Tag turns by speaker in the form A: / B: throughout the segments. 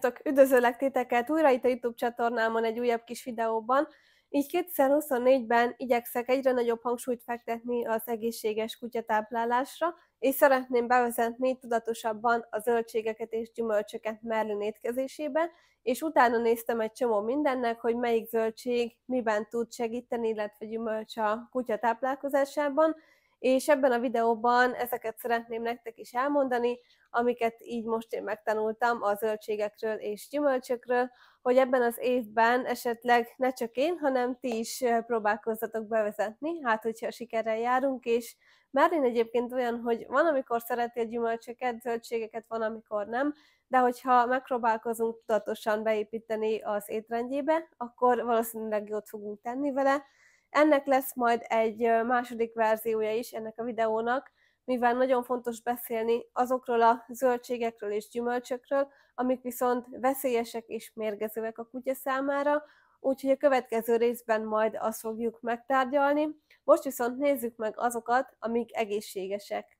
A: Sziasztok! Üdvözöllek titeket újra itt a YouTube csatornámon egy újabb kis videóban. Így 2024-ben igyekszek egyre nagyobb hangsúlyt fektetni az egészséges kutyatáplálásra, és szeretném bevezetni tudatosabban a zöldségeket és gyümölcsöket Merlin étkezésébe, és utána néztem egy csomó mindennek, hogy melyik zöldség miben tud segíteni, illetve gyümölcs a kutyatáplálkozásában, és ebben a videóban ezeket szeretném nektek is elmondani, amiket így most én megtanultam a zöldségekről és gyümölcsökről, hogy ebben az évben esetleg ne csak én, hanem ti is próbálkozzatok bevezetni, hát hogyha sikerrel járunk, és már én egyébként olyan, hogy van, amikor szereti a gyümölcsöket, zöldségeket, van, amikor nem, de hogyha megpróbálkozunk tudatosan beépíteni az étrendjébe, akkor valószínűleg jót fogunk tenni vele, ennek lesz majd egy második verziója is ennek a videónak, mivel nagyon fontos beszélni azokról a zöldségekről és gyümölcsökről, amik viszont veszélyesek és mérgezőek a kutya számára, úgyhogy a következő részben majd azt fogjuk megtárgyalni. Most viszont nézzük meg azokat, amik egészségesek.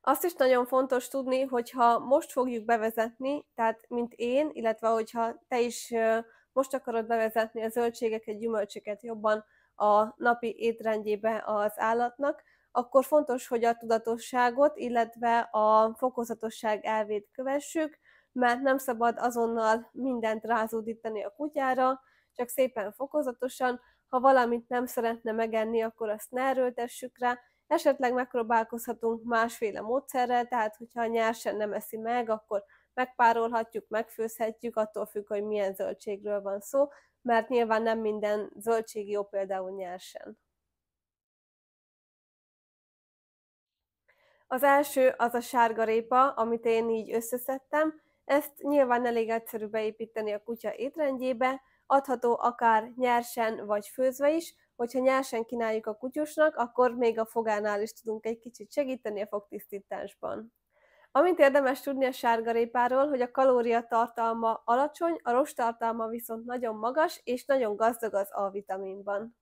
A: Azt is nagyon fontos tudni, hogyha most fogjuk bevezetni, tehát mint én, illetve hogyha te is most akarod bevezetni a zöldségeket, gyümölcsöket jobban a napi étrendjébe az állatnak, akkor fontos, hogy a tudatosságot, illetve a fokozatosság elvét kövessük, mert nem szabad azonnal mindent rázódítani a kutyára, csak szépen fokozatosan, ha valamit nem szeretne megenni, akkor azt ne erőltessük rá, esetleg megpróbálkozhatunk másféle módszerrel, tehát hogyha nyersen nem eszi meg, akkor megpárolhatjuk, megfőzhetjük, attól függ, hogy milyen zöldségről van szó, mert nyilván nem minden zöldség jó például nyersen. Az első az a sárgarépa, amit én így összeszedtem. Ezt nyilván elég egyszerű beépíteni a kutya étrendjébe, adható akár nyersen vagy főzve is, hogyha nyersen kínáljuk a kutyusnak, akkor még a fogánál is tudunk egy kicsit segíteni a fogtisztításban. Amint érdemes tudni a sárgarépáról, hogy a kalóriatartalma alacsony, a tartalma viszont nagyon magas, és nagyon gazdag az A-vitaminban.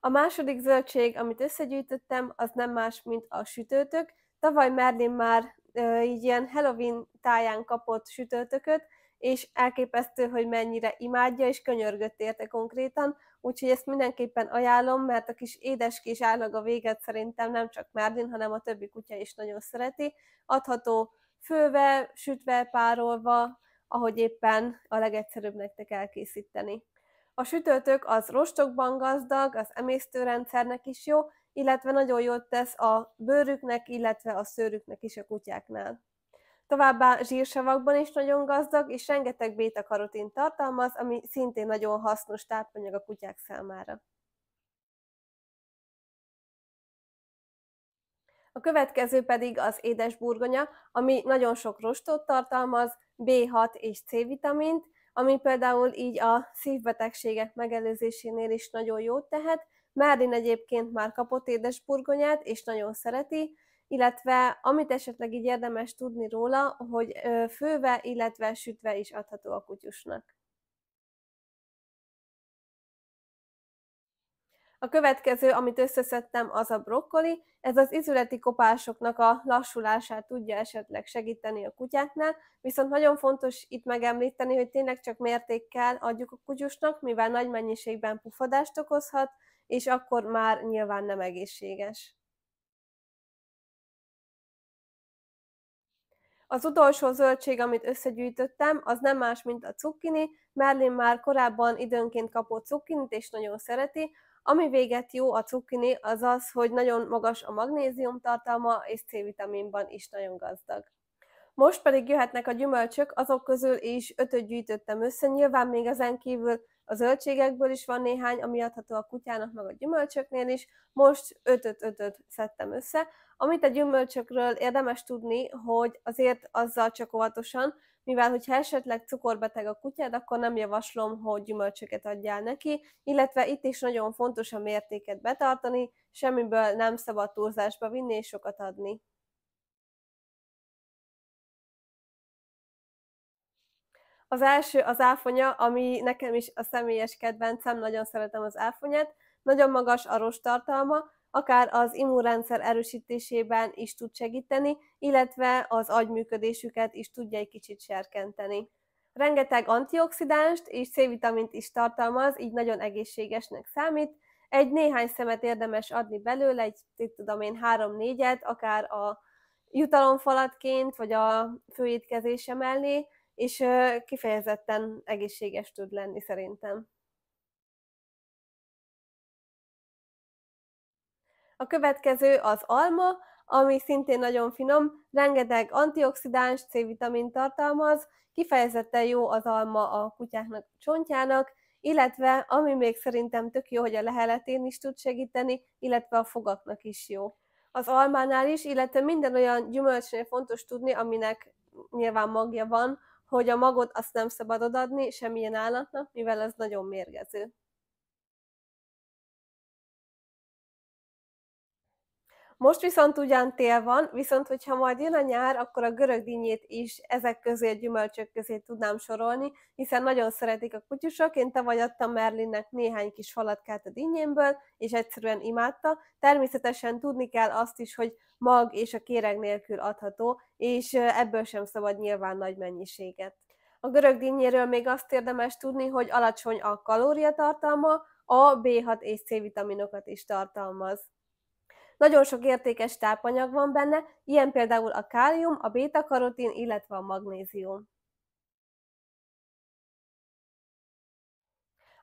A: A második zöldség, amit összegyűjtöttem, az nem más, mint a sütőtök. Tavaly Merlin már ö, így ilyen Halloween táján kapott sütőtököt, és elképesztő, hogy mennyire imádja, és könyörgött érte konkrétan, úgyhogy ezt mindenképpen ajánlom, mert a kis édes kis állaga véget szerintem nem csak Merlin, hanem a többi kutya is nagyon szereti. Adható főve, sütve, párolva, ahogy éppen a legegyszerűbb nektek elkészíteni. A sütőtök az rostokban gazdag, az emésztőrendszernek is jó, illetve nagyon jót tesz a bőrüknek, illetve a szőrüknek is a kutyáknál. Továbbá zsírsavakban is nagyon gazdag, és rengeteg béta karotint tartalmaz, ami szintén nagyon hasznos tápanyag a kutyák számára. A következő pedig az édesburgonya, ami nagyon sok rostot tartalmaz, B6 és C-vitamint, ami például így a szívbetegségek megelőzésénél is nagyon jót tehet. Merlin egyébként már kapott édesburgonyát, és nagyon szereti, illetve amit esetleg így érdemes tudni róla, hogy főve, illetve sütve is adható a kutyusnak. A következő, amit összeszedtem, az a brokkoli. Ez az izületi kopásoknak a lassulását tudja esetleg segíteni a kutyáknál, viszont nagyon fontos itt megemlíteni, hogy tényleg csak mértékkel adjuk a kutyusnak, mivel nagy mennyiségben pufadást okozhat, és akkor már nyilván nem egészséges. Az utolsó zöldség, amit összegyűjtöttem, az nem más, mint a cukkini. Merlin már korábban időnként kapott cukkinit, és nagyon szereti. Ami véget jó a cukkini, az az, hogy nagyon magas a magnézium tartalma, és C-vitaminban is nagyon gazdag. Most pedig jöhetnek a gyümölcsök, azok közül is ötöt gyűjtöttem össze, nyilván még ezen kívül a zöldségekből is van néhány, ami adható a kutyának, meg a gyümölcsöknél is. Most 5-5-5-öt szedtem össze. Amit a gyümölcsökről érdemes tudni, hogy azért azzal csak óvatosan, mivel hogyha esetleg cukorbeteg a kutyád, akkor nem javaslom, hogy gyümölcsöket adjál neki, illetve itt is nagyon fontos a mértéket betartani, semmiből nem szabad túlzásba vinni és sokat adni. Az első az áfonya, ami nekem is a személyes kedvencem, nagyon szeretem az áfonyát, nagyon magas a rost tartalma, akár az immunrendszer erősítésében is tud segíteni, illetve az agyműködésüket is tudja egy kicsit serkenteni. Rengeteg antioxidánst és C-vitamint is tartalmaz, így nagyon egészségesnek számít. Egy néhány szemet érdemes adni belőle, egy, tudom én, három-négyet, akár a jutalomfalatként, vagy a főétkezése mellé, és kifejezetten egészséges tud lenni szerintem. A következő az alma, ami szintén nagyon finom, rengeteg antioxidáns, C-vitamin tartalmaz, kifejezetten jó az alma a kutyáknak, a csontjának, illetve ami még szerintem tök jó, hogy a leheletén is tud segíteni, illetve a fogaknak is jó. Az almánál is, illetve minden olyan gyümölcsnél fontos tudni, aminek nyilván magja van, hogy a magot azt nem szabad odadni semmilyen állatnak, mivel ez nagyon mérgező. Most viszont ugyan tél van, viszont hogyha majd jön a nyár, akkor a görög dinnyét is ezek közé, a gyümölcsök közé tudnám sorolni, hiszen nagyon szeretik a kutyusok, én tavaly adtam Merlinnek néhány kis falatkát a dinnyémből, és egyszerűen imádta. Természetesen tudni kell azt is, hogy mag és a kéreg nélkül adható, és ebből sem szabad nyilván nagy mennyiséget. A görög dinnyéről még azt érdemes tudni, hogy alacsony a kalóriatartalma, a B6 és C vitaminokat is tartalmaz. Nagyon sok értékes tápanyag van benne, ilyen például a kálium, a béta-karotin, illetve a magnézium.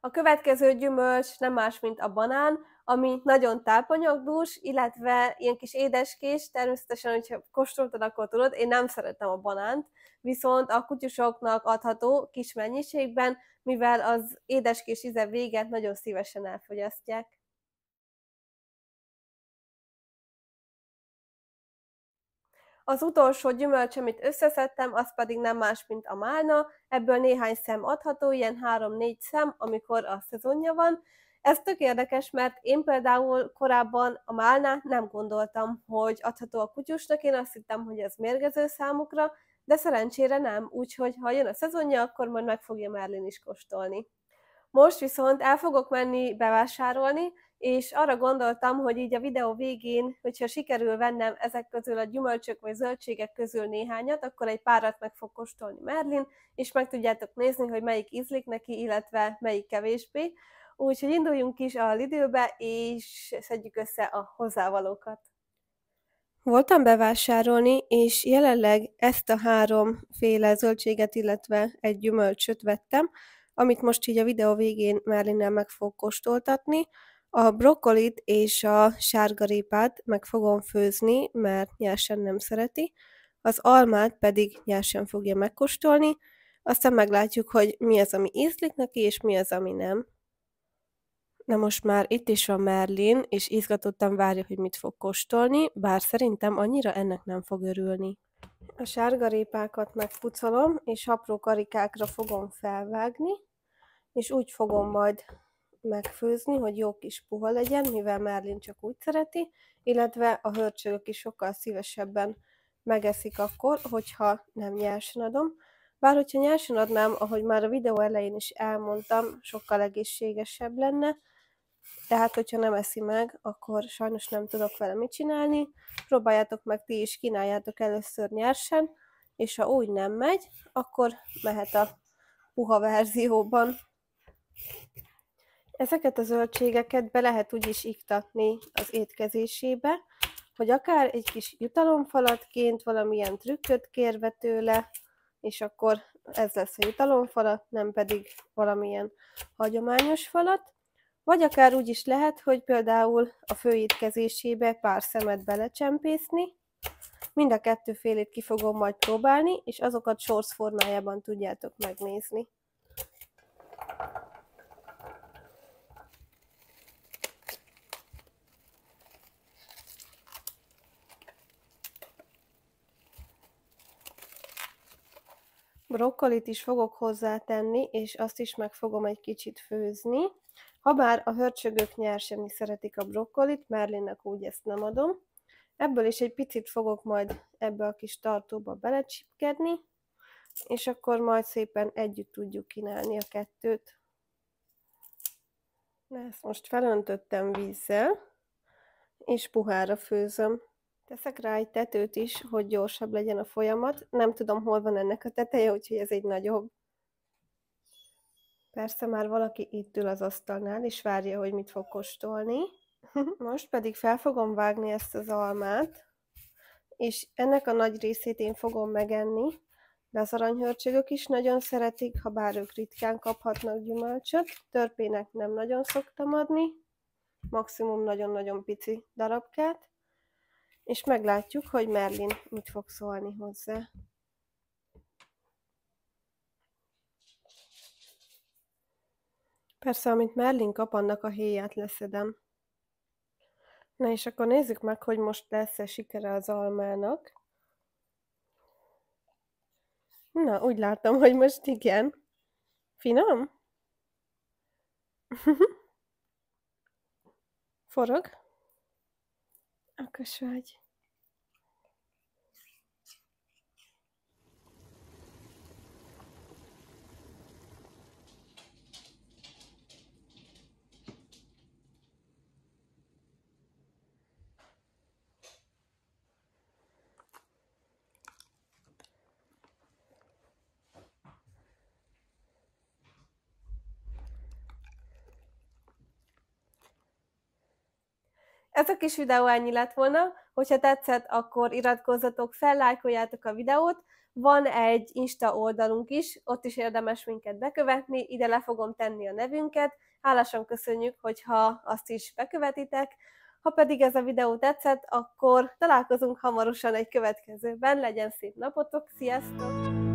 A: A következő gyümölcs nem más, mint a banán, ami nagyon tápanyagdús, illetve ilyen kis édeskés, természetesen, hogyha kóstoltad, akkor tudod, én nem szeretem a banánt, viszont a kutyusoknak adható kis mennyiségben, mivel az édeskés íze véget nagyon szívesen elfogyasztják. Az utolsó gyümölcs, amit összeszedtem, az pedig nem más, mint a málna, ebből néhány szem adható, ilyen 3-4 szem, amikor a szezonja van. Ez tök érdekes, mert én például korábban a málnát nem gondoltam, hogy adható a kutyusnak, én azt hittem, hogy ez mérgező számukra, de szerencsére nem, úgyhogy ha jön a szezonja, akkor majd meg fogja Merlin is kóstolni. Most viszont el fogok menni bevásárolni, és arra gondoltam, hogy így a videó végén, hogyha sikerül vennem ezek közül a gyümölcsök vagy zöldségek közül néhányat, akkor egy párat meg fog kóstolni Merlin, és meg tudjátok nézni, hogy melyik ízlik neki, illetve melyik kevésbé. Úgyhogy induljunk is a időbe, és szedjük össze a hozzávalókat. Voltam bevásárolni, és jelenleg ezt a háromféle zöldséget, illetve egy gyümölcsöt vettem, amit most így a videó végén Merlinnel meg fog kóstoltatni. A brokkolit és a sárgarépát meg fogom főzni, mert nyersen nem szereti, az almát pedig nyersen fogja megkóstolni, aztán meglátjuk, hogy mi az, ami ízlik neki, és mi az, ami nem. Na most már itt is van Merlin, és izgatottan várja, hogy mit fog kóstolni, bár szerintem annyira ennek nem fog örülni. A sárgarépákat megpucolom, és apró karikákra fogom felvágni, és úgy fogom majd megfőzni, hogy jó kis puha legyen, mivel Merlin csak úgy szereti, illetve a hörcsölök is sokkal szívesebben megeszik akkor, hogyha nem nyersen adom. Bár hogyha nyersen adnám, ahogy már a videó elején is elmondtam, sokkal egészségesebb lenne, tehát hogyha nem eszi meg, akkor sajnos nem tudok vele mit csinálni. Próbáljátok meg ti is, kínáljátok először nyersen, és ha úgy nem megy, akkor mehet a puha verzióban Ezeket a zöldségeket be lehet is iktatni az étkezésébe, hogy akár egy kis jutalomfalatként valamilyen trükköt kérve tőle, és akkor ez lesz a jutalomfalat, nem pedig valamilyen hagyományos falat. Vagy akár úgy is lehet, hogy például a főétkezésébe pár szemet belecsempészni, mind a kettő félét ki fogom majd próbálni, és azokat sorsz formájában tudjátok megnézni. Brokkolit is fogok hozzátenni, és azt is meg fogom egy kicsit főzni. Habár a hörcsögök nyerseni szeretik a brokkolit, Merlinnek úgy ezt nem adom. Ebből is egy picit fogok majd ebbe a kis tartóba belecsipkedni, és akkor majd szépen együtt tudjuk kínálni a kettőt. Na, ezt most felöntöttem vízzel, és puhára főzöm. Teszek rá egy tetőt is, hogy gyorsabb legyen a folyamat. Nem tudom, hol van ennek a teteje, úgyhogy ez egy nagyobb. Persze már valaki itt ül az asztalnál, és várja, hogy mit fog kóstolni. Most pedig fel fogom vágni ezt az almát, és ennek a nagy részét én fogom megenni, de az aranyhörcsögök is nagyon szeretik, ha bár ők ritkán kaphatnak gyümölcsöt. Törpének nem nagyon szoktam adni, maximum nagyon-nagyon pici darabkát és meglátjuk, hogy Merlin mit fog szólni hozzá. Persze, amit Merlin kap, annak a héját leszedem. Na és akkor nézzük meg, hogy most lesz-e sikere az almának. Na, úgy látom, hogy most igen. Finom? Forog? А кошать. Ez a kis videó ennyi lett volna, hogyha tetszett, akkor iratkozzatok fel, lájkoljátok a videót, van egy Insta oldalunk is, ott is érdemes minket bekövetni, ide le fogom tenni a nevünket, hálásan köszönjük, hogyha azt is bekövetitek, ha pedig ez a videó tetszett, akkor találkozunk hamarosan egy következőben, legyen szép napotok, sziasztok!